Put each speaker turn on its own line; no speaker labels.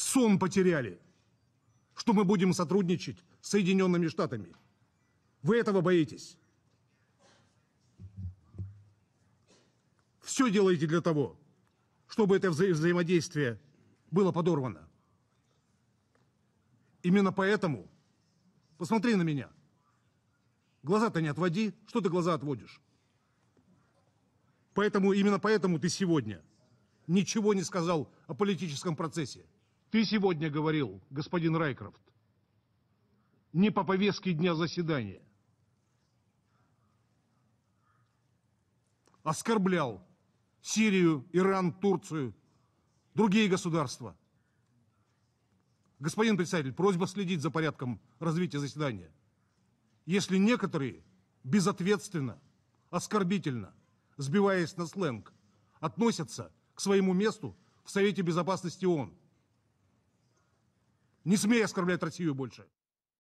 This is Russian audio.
сон потеряли, что мы будем сотрудничать с Соединенными Штатами. Вы этого боитесь. Все делаете для того, чтобы это вза взаимодействие было подорвано. Именно поэтому, посмотри на меня, глаза-то не отводи, что ты глаза отводишь? Поэтому, именно поэтому ты сегодня ничего не сказал о политическом процессе. Ты сегодня говорил, господин Райкрофт, не по повестке дня заседания. Оскорблял Сирию, Иран, Турцию, другие государства. Господин председатель, просьба следить за порядком развития заседания. Если некоторые безответственно, оскорбительно, сбиваясь на сленг, относятся к своему месту в Совете Безопасности ООН, не смей оскорблять Россию больше.